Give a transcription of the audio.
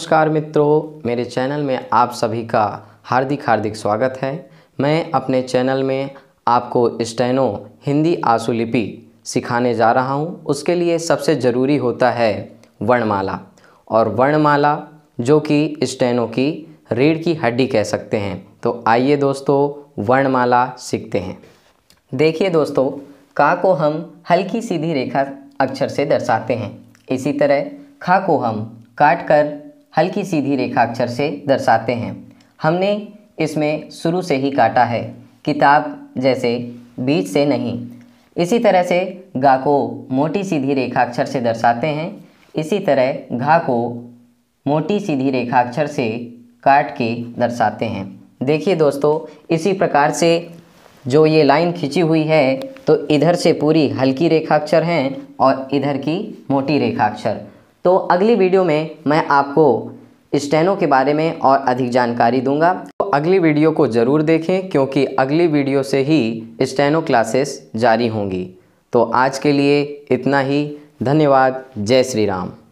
नमस्कार मित्रों मेरे चैनल में आप सभी का हार्दिक हार्दिक स्वागत है मैं अपने चैनल में आपको स्टेनो हिंदी आंसू लिपि सिखाने जा रहा हूं उसके लिए सबसे ज़रूरी होता है वर्णमाला और वर्णमाला जो कि स्टेनो की रीढ़ की हड्डी कह सकते हैं तो आइए दोस्तों वर्णमाला सीखते हैं देखिए दोस्तों का को हम हल्की सीधी रेखा अक्षर से दर्शाते हैं इसी तरह खा को हम काट कर हल्की सीधी रेखाक्षर से दर्शाते हैं हमने इसमें शुरू से ही काटा है किताब जैसे बीच से नहीं इसी तरह से गा को मोटी सीधी रेखाक्षर से दर्शाते हैं इसी तरह घा को मोटी सीधी रेखाक्षर से काट के दर्शाते हैं देखिए दोस्तों इसी प्रकार से जो ये लाइन खींची हुई है तो इधर से पूरी हल्की रेखाक्षर हैं और इधर की मोटी रेखाक्षर तो अगली वीडियो में मैं आपको स्टेनो के बारे में और अधिक जानकारी दूंगा तो अगली वीडियो को ज़रूर देखें क्योंकि अगली वीडियो से ही स्टेनो क्लासेस जारी होंगी तो आज के लिए इतना ही धन्यवाद जय श्री राम